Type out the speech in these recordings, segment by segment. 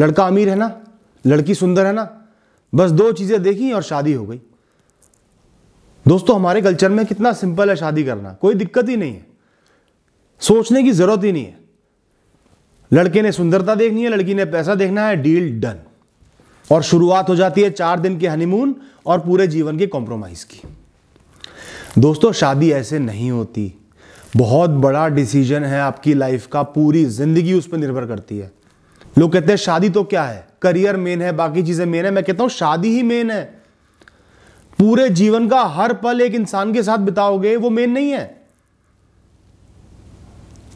लड़का अमीर है ना लड़की सुंदर है ना बस दो चीज़ें देखी और शादी हो गई दोस्तों हमारे कल्चर में कितना सिंपल है शादी करना कोई दिक्कत ही नहीं है सोचने की ज़रूरत ही नहीं है लड़के ने सुंदरता देखनी है लड़की ने पैसा देखना है डील डन और शुरुआत हो जाती है चार दिन के हनीमून और पूरे जीवन के कॉम्प्रोमाइज़ की दोस्तों शादी ऐसे नहीं होती बहुत बड़ा डिसीजन है आपकी लाइफ का पूरी ज़िंदगी उस पर निर्भर करती है लोग कहते हैं शादी तो क्या है करियर मेन है बाकी चीज़ें मेन है मैं कहता हूं शादी ही मेन है पूरे जीवन का हर पल एक इंसान के साथ बिताओगे वो मेन नहीं है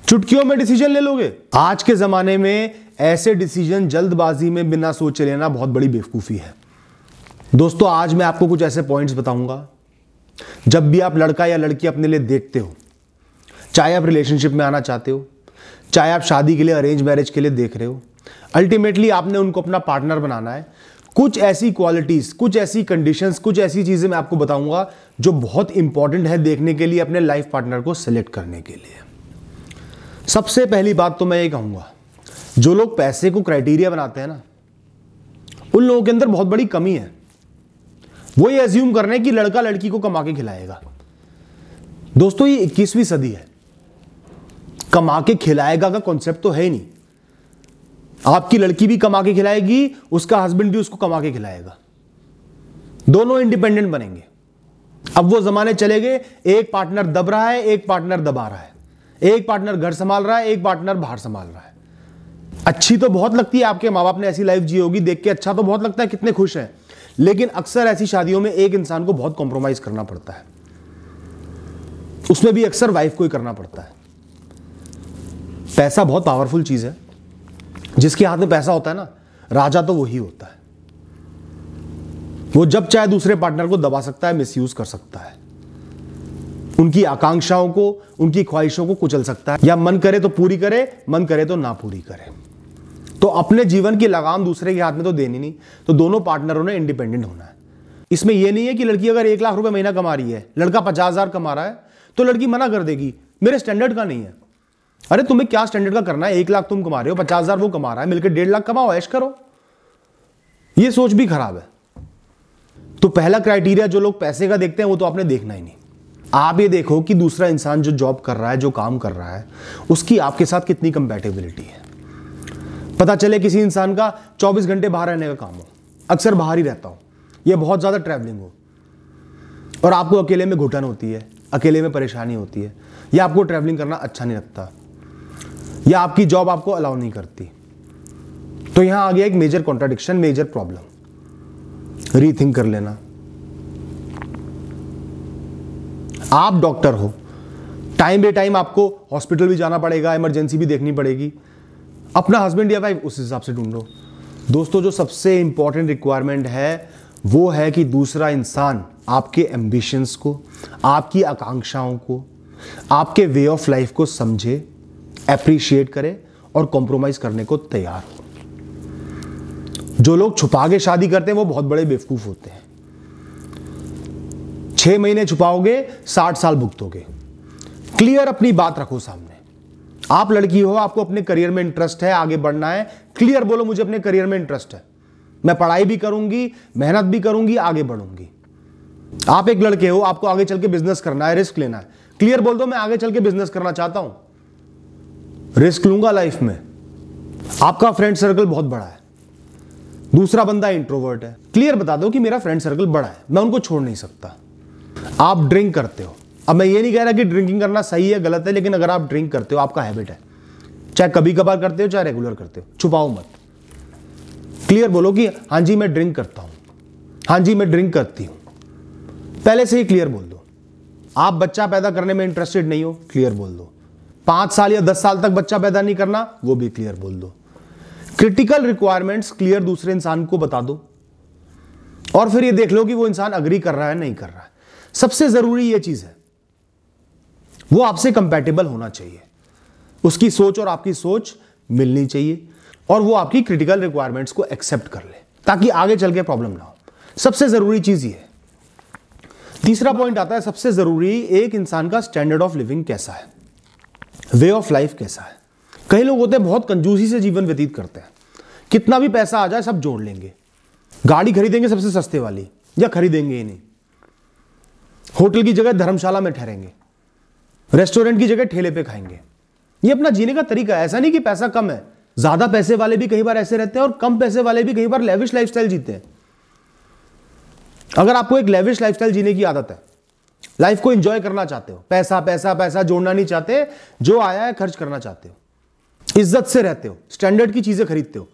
चुटकियों में डिसीजन ले लोगे आज के जमाने में ऐसे डिसीजन जल्दबाजी में बिना सोचे लेना बहुत बड़ी बेवकूफ़ी है दोस्तों आज मैं आपको कुछ ऐसे पॉइंट्स बताऊंगा जब भी आप लड़का या लड़की अपने लिए देखते हो चाहे आप रिलेशनशिप में आना चाहते हो चाहे आप शादी के लिए अरेंज मैरिज के लिए देख रहे हो अल्टीमेटली आपने उनको अपना पार्टनर बनाना है कुछ ऐसी क्वालिटीज़ कुछ ऐसी कंडीशंस कुछ ऐसी चीज़ें मैं आपको बताऊंगा जो बहुत इंपॉर्टेंट है देखने के लिए अपने लाइफ पार्टनर को सिलेक्ट करने के लिए सबसे पहली बात तो मैं ये कहूंगा जो लोग पैसे को क्राइटेरिया बनाते हैं ना उन लोगों के अंदर बहुत बड़ी कमी है वो ये एज्यूम कर रहे हैं कि लड़का लड़की को कमा के खिलाएगा दोस्तों ये इक्कीसवीं सदी है कमा के खिलाएगा का कॉन्सेप्ट तो है ही नहीं आपकी लड़की भी कमा के खिलाएगी उसका हस्बैंड भी उसको कमा के खिलाएगा दोनों इंडिपेंडेंट बनेंगे अब वो जमाने चले गए एक पार्टनर दब रहा है एक पार्टनर दबा रहा है एक पार्टनर घर संभाल रहा है एक पार्टनर बाहर संभाल रहा है अच्छी तो बहुत लगती है आपके माँ बाप ने ऐसी लाइफ जी होगी देख के अच्छा तो बहुत लगता है कितने खुश हैं लेकिन अक्सर ऐसी शादियों में एक इंसान को बहुत कॉम्प्रोमाइज करना पड़ता है उसमें भी अक्सर वाइफ को ही करना पड़ता है पैसा बहुत पावरफुल चीज़ है जिसके हाथ में पैसा होता है ना राजा तो वही होता है वो जब चाहे दूसरे पार्टनर को दबा सकता है मिसयूज कर सकता है उनकी आकांक्षाओं को उनकी ख्वाहिशों को कुचल सकता है या मन करे तो पूरी करे मन करे तो ना पूरी करे तो अपने जीवन की लगाम दूसरे के हाथ में तो देनी नहीं तो दोनों पार्टनरों ने इंडिपेंडेंट होना है इसमें यह नहीं है कि लड़की अगर एक लाख रुपए महीना कमा रही है लड़का पचास हजार कमा रहा है तो लड़की मना कर देगी मेरे स्टैंडर्ड का नहीं है अरे तुम्हें क्या स्टैंडर्ड का करना है एक लाख तुम कमा रहे हो पचास हजार वो कमा रहा है मिलकर डेढ़ लाख कमाओ ऐश करो ये सोच भी खराब है तो पहला क्राइटेरिया जो लोग पैसे का देखते हैं वो तो आपने देखना ही नहीं आप ये देखो कि दूसरा इंसान जो जॉब कर रहा है जो काम कर रहा है उसकी आपके साथ कितनी कंपेटेबिलिटी है पता चले किसी इंसान का 24 घंटे बाहर रहने का काम हो अक्सर बाहर ही रहता हो या बहुत ज़्यादा ट्रैवलिंग हो और आपको अकेले में घुटन होती है अकेले में परेशानी होती है या आपको ट्रैवलिंग करना अच्छा नहीं लगता या आपकी जॉब आपको अलाउ नहीं करती तो यहां आ गया एक major contradiction major problem rethink कर लेना आप डॉक्टर हो टाइम बे टाइम आपको हॉस्पिटल भी जाना पड़ेगा इमरजेंसी भी देखनी पड़ेगी अपना हस्बैंड या वाइफ उस हिसाब से ढूंढो दोस्तों जो सबसे इंपॉर्टेंट रिक्वायरमेंट है वो है कि दूसरा इंसान आपके एम्बिशंस को आपकी आकांक्षाओं को आपके वे ऑफ लाइफ को समझे अप्रिशिएट करे और कॉम्प्रोमाइज़ करने को तैयार हो जो लोग छुपा के शादी करते हैं वो बहुत बड़े बेवकूफ़ होते हैं छह महीने छुपाओगे साठ साल भुगतोगे क्लियर अपनी बात रखो सामने आप लड़की हो आपको अपने करियर में इंटरेस्ट है आगे बढ़ना है क्लियर बोलो मुझे अपने करियर में इंटरेस्ट है मैं पढ़ाई भी करूंगी मेहनत भी करूंगी आगे बढ़ूंगी आप एक लड़के हो आपको आगे चल के बिजनेस करना है रिस्क लेना है क्लियर बोल दो मैं आगे चल के बिजनेस करना चाहता हूं रिस्क लूंगा लाइफ में आपका फ्रेंड सर्कल बहुत बड़ा है दूसरा बंदा इंट्रोवर्ट है क्लियर बता दो कि मेरा फ्रेंड सर्कल बड़ा है मैं उनको छोड़ नहीं सकता आप ड्रिंक करते हो अब मैं ये नहीं कह रहा कि ड्रिंकिंग करना सही है गलत है लेकिन अगर आप ड्रिंक करते हो आपका हैबिट है चाहे कभी कभार करते हो चाहे रेगुलर करते हो छुपाओ मत क्लियर बोलो कि हाँ जी मैं ड्रिंक करता हूँ हाँ जी मैं ड्रिंक करती हूँ पहले से ही क्लियर बोल दो आप बच्चा पैदा करने में इंटरेस्टेड नहीं हो क्लियर बोल दो पांच साल या दस साल तक बच्चा पैदा नहीं करना वो भी क्लियर बोल दो क्रिटिकल रिक्वायरमेंट्स क्लियर दूसरे इंसान को बता दो और फिर ये देख लो कि वो इंसान अग्री कर रहा है नहीं कर रहा है सबसे जरूरी ये चीज है वो आपसे कंपेटेबल होना चाहिए उसकी सोच और आपकी सोच मिलनी चाहिए और वो आपकी क्रिटिकल रिक्वायरमेंट्स को एक्सेप्ट कर ले ताकि आगे चल के प्रॉब्लम ना हो सबसे जरूरी चीज ये तीसरा पॉइंट आता है सबसे जरूरी एक इंसान का स्टैंडर्ड ऑफ लिविंग कैसा है वे ऑफ लाइफ कैसा है कई लोग होते हैं बहुत कंजूसी से जीवन व्यतीत करते हैं कितना भी पैसा आ जाए सब जोड़ लेंगे गाड़ी खरीदेंगे सबसे सस्ते वाली या खरीदेंगे ही नहीं होटल की जगह धर्मशाला में ठहरेंगे रेस्टोरेंट की जगह ठेले पे खाएंगे ये अपना जीने का तरीका है ऐसा नहीं कि पैसा कम है ज्यादा पैसे वाले भी कई बार ऐसे रहते हैं और कम पैसे वाले भी कई बार लेविश लाइफस्टाइल जीते हैं अगर आपको एक लेविश लाइफस्टाइल जीने की आदत है लाइफ को एंजॉय करना चाहते हो पैसा पैसा पैसा जोड़ना नहीं चाहते जो आया है खर्च करना चाहते हो इज्जत से रहते हो स्टैंडर्ड की चीजें खरीदते हो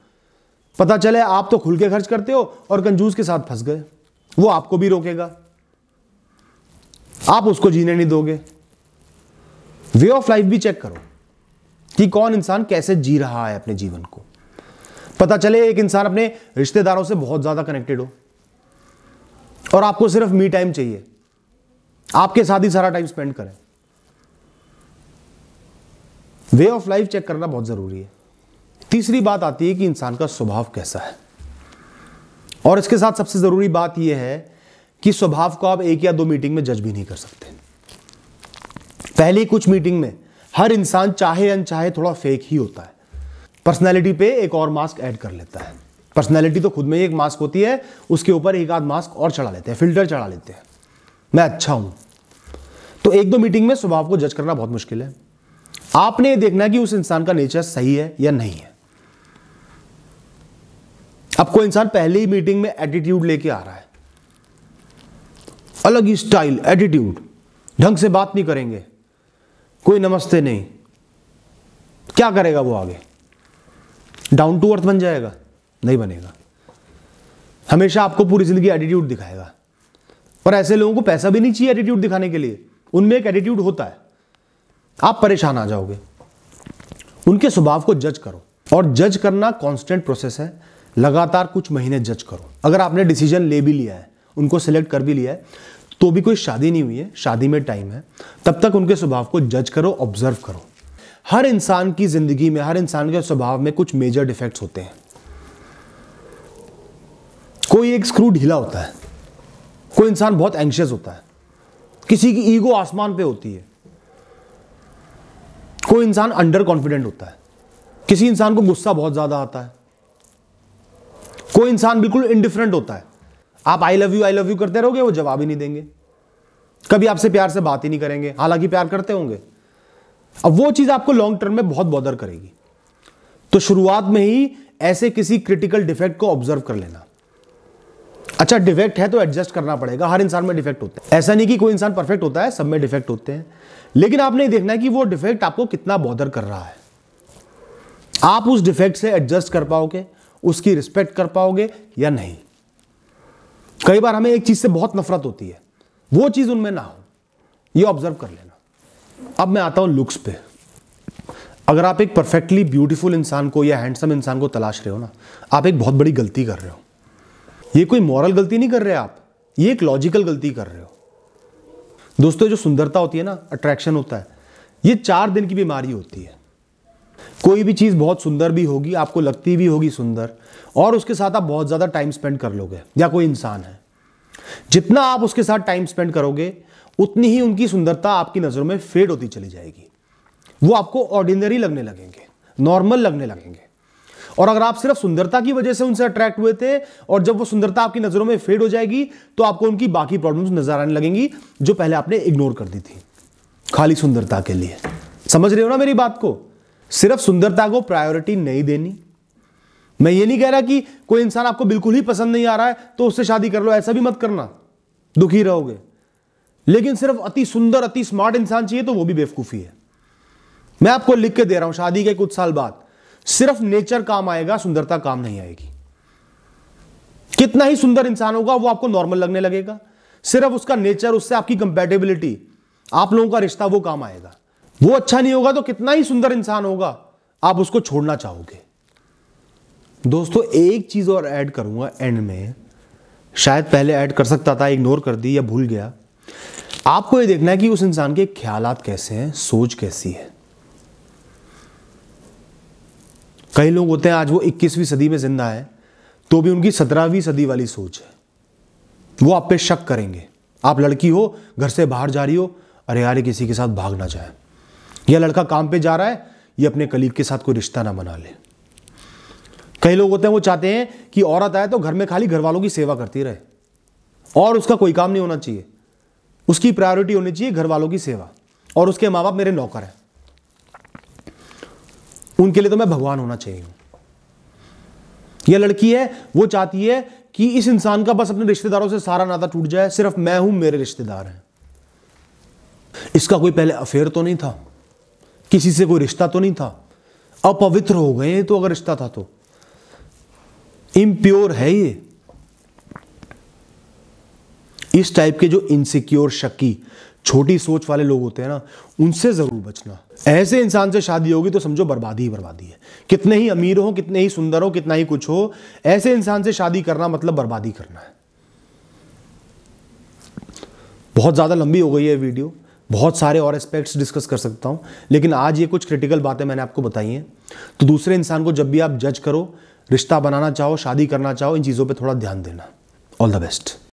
पता चले आप तो खुल के खर्च करते हो और कंजूस के साथ फंस गए वो आपको भी रोकेगा आप उसको जीने नहीं दोगे वे ऑफ लाइफ भी चेक करो कि कौन इंसान कैसे जी रहा है अपने जीवन को पता चले एक इंसान अपने रिश्तेदारों से बहुत ज्यादा कनेक्टेड हो और आपको सिर्फ मी टाइम चाहिए आपके साथ ही सारा टाइम स्पेंड करें वे ऑफ लाइफ चेक करना बहुत ज़रूरी है तीसरी बात आती है कि इंसान का स्वभाव कैसा है और इसके साथ सबसे ज़रूरी बात यह है कि स्वभाव को आप एक या दो मीटिंग में जज भी नहीं कर सकते पहली कुछ मीटिंग में हर इंसान चाहे अनचाहे थोड़ा फेक ही होता है पर्सनैलिटी पे एक और मास्क ऐड कर लेता है पर्सनैलिटी तो खुद में ही एक मास्क होती है उसके ऊपर एक आध मास्क और चढ़ा लेते हैं फिल्टर चढ़ा लेते हैं मैं अच्छा हूं तो एक दो मीटिंग में स्वभाव को जज करना बहुत मुश्किल है आपने ये देखना है कि उस इंसान का नेचर सही है या नहीं है अब कोई इंसान पहले ही मीटिंग में एटीट्यूड लेके आ रहा है अलग ही स्टाइल एटीट्यूड ढंग से बात नहीं करेंगे कोई नमस्ते नहीं क्या करेगा वो आगे डाउन टू अर्थ बन जाएगा नहीं बनेगा हमेशा आपको पूरी जिंदगी एटीट्यूड दिखाएगा और ऐसे लोगों को पैसा भी नहीं चाहिए एटीट्यूड दिखाने के लिए उनमें एक एटीट्यूड होता है आप परेशान आ जाओगे उनके स्वभाव को जज करो और जज करना कांस्टेंट प्रोसेस है लगातार कुछ महीने जज करो अगर आपने डिसीजन ले भी लिया है उनको सिलेक्ट कर भी लिया है तो भी कोई शादी नहीं हुई है शादी में टाइम है तब तक उनके स्वभाव को जज करो ऑब्जर्व करो हर इंसान की जिंदगी में हर इंसान के स्वभाव में कुछ मेजर डिफेक्ट्स होते हैं कोई एक स्क्रू ढीला होता है कोई इंसान बहुत एंशियस होता है किसी की ईगो आसमान पे होती है कोई इंसान अंडर कॉन्फिडेंट होता है किसी इंसान को गुस्सा बहुत ज़्यादा आता है कोई इंसान बिल्कुल इनडिफरेंट होता है आप I love you I love you करते रहोगे वो जवाब ही नहीं देंगे कभी आपसे प्यार से बात ही नहीं करेंगे हालांकि प्यार करते होंगे अब वो चीज़ आपको लॉन्ग टर्म में बहुत बॉदर करेगी तो शुरुआत में ही ऐसे किसी क्रिटिकल डिफेक्ट को ऑब्जर्व कर लेना अच्छा डिफेक्ट है तो एडजस्ट करना पड़ेगा हर इंसान में डिफेक्ट होता है ऐसा नहीं कि कोई इंसान परफेक्ट होता है सब में डिफेक्ट होते हैं लेकिन आपने देखना है कि वो डिफेक्ट आपको कितना बॉदर कर रहा है आप उस डिफेक्ट से एडजस्ट कर पाओगे उसकी रिस्पेक्ट कर पाओगे या नहीं कई बार हमें एक चीज से बहुत नफरत होती है वो चीज उनमें ना हो ये ऑब्जर्व कर लेना अब मैं आता हूं लुक्स पे अगर आप एक परफेक्टली ब्यूटीफुल इंसान को या हैंडसम इंसान को तलाश रहे हो ना आप एक बहुत बड़ी गलती कर रहे हो ये कोई मॉरल गलती नहीं कर रहे आप ये एक लॉजिकल गलती कर रहे हो दोस्तों जो सुंदरता होती है ना अट्रैक्शन होता है ये चार दिन की बीमारी होती है कोई भी चीज़ बहुत सुंदर भी होगी आपको लगती भी होगी सुंदर और उसके साथ आप बहुत ज़्यादा टाइम स्पेंड कर लोगे या कोई इंसान है जितना आप उसके साथ टाइम स्पेंड करोगे उतनी ही उनकी सुंदरता आपकी नज़रों में फेड होती चली जाएगी वो आपको ऑर्डिनरी लगने लगेंगे नॉर्मल लगने लगेंगे और अगर आप सिर्फ सुंदरता की वजह से उनसे अट्रैक्ट हुए थे और जब वो सुंदरता आपकी नजरों में फेड हो जाएगी तो आपको उनकी बाकी प्रॉब्लम्स नजर आने लगेंगी जो पहले आपने इग्नोर कर दी थी खाली सुंदरता के लिए समझ रहे हो ना मेरी बात को सिर्फ सुंदरता को प्रायोरिटी नहीं देनी मैं ये नहीं कह रहा कि कोई इंसान आपको बिल्कुल ही पसंद नहीं आ रहा है तो उससे शादी कर लो ऐसा भी मत करना दुखी रहोगे लेकिन सिर्फ अति सुंदर अति स्मार्ट इंसान चाहिए तो वो भी बेवकूफ़ी है मैं आपको लिख के दे रहा हूं शादी के कुछ साल बाद सिर्फ नेचर काम आएगा सुंदरता काम नहीं आएगी कितना ही सुंदर इंसान होगा वो आपको नॉर्मल लगने लगेगा सिर्फ उसका नेचर उससे आपकी कंपेटेबिलिटी आप लोगों का रिश्ता वो काम आएगा वो अच्छा नहीं होगा तो कितना ही सुंदर इंसान होगा आप उसको छोड़ना चाहोगे दोस्तों एक चीज और ऐड करूंगा एंड में शायद पहले ऐड कर सकता था इग्नोर कर दी या भूल गया आपको ये देखना है कि उस इंसान के ख्यालात कैसे हैं सोच कैसी है कई लोग होते हैं आज वो 21वीं सदी में जिंदा है तो भी उनकी 17वीं सदी वाली सोच है वो आप पे शक करेंगे आप लड़की हो घर से बाहर जा रही हो अरे यार किसी के साथ भाग ना जाए या लड़का काम पे जा रहा है ये अपने कलीग के साथ कोई रिश्ता ना बना ले कई लोग होते हैं वो चाहते हैं कि औरत आए तो घर में खाली घर वालों की सेवा करती रहे और उसका कोई काम नहीं होना चाहिए उसकी प्रायोरिटी होनी चाहिए घर वालों की सेवा और उसके माँ बाप मेरे नौकर हैं उनके लिए तो मैं भगवान होना चाहिए यह लड़की है वो चाहती है कि इस इंसान का बस अपने रिश्तेदारों से सारा नाता टूट जाए सिर्फ मैं हूं मेरे रिश्तेदार हैं इसका कोई पहले अफेयर तो नहीं था किसी से कोई रिश्ता तो नहीं था अपवित्र हो गए तो अगर रिश्ता था तो इम्प्योर है ये इस टाइप के जो इनसिक्योर शक्की छोटी सोच वाले लोग होते हैं ना उनसे ज़रूर बचना ऐसे इंसान से शादी होगी तो समझो बर्बादी ही बर्बादी है कितने ही अमीर हो कितने ही सुंदर हो कितना ही कुछ हो ऐसे इंसान से शादी करना मतलब बर्बादी करना है बहुत ज़्यादा लंबी हो गई है वीडियो बहुत सारे और एस्पेक्ट्स डिस्कस कर सकता हूं लेकिन आज ये कुछ क्रिटिकल बातें मैंने आपको बताई हैं तो दूसरे इंसान को जब भी आप जज करो रिश्ता बनाना चाहो शादी करना चाहो इन चीज़ों पर थोड़ा ध्यान देना ऑल द बेस्ट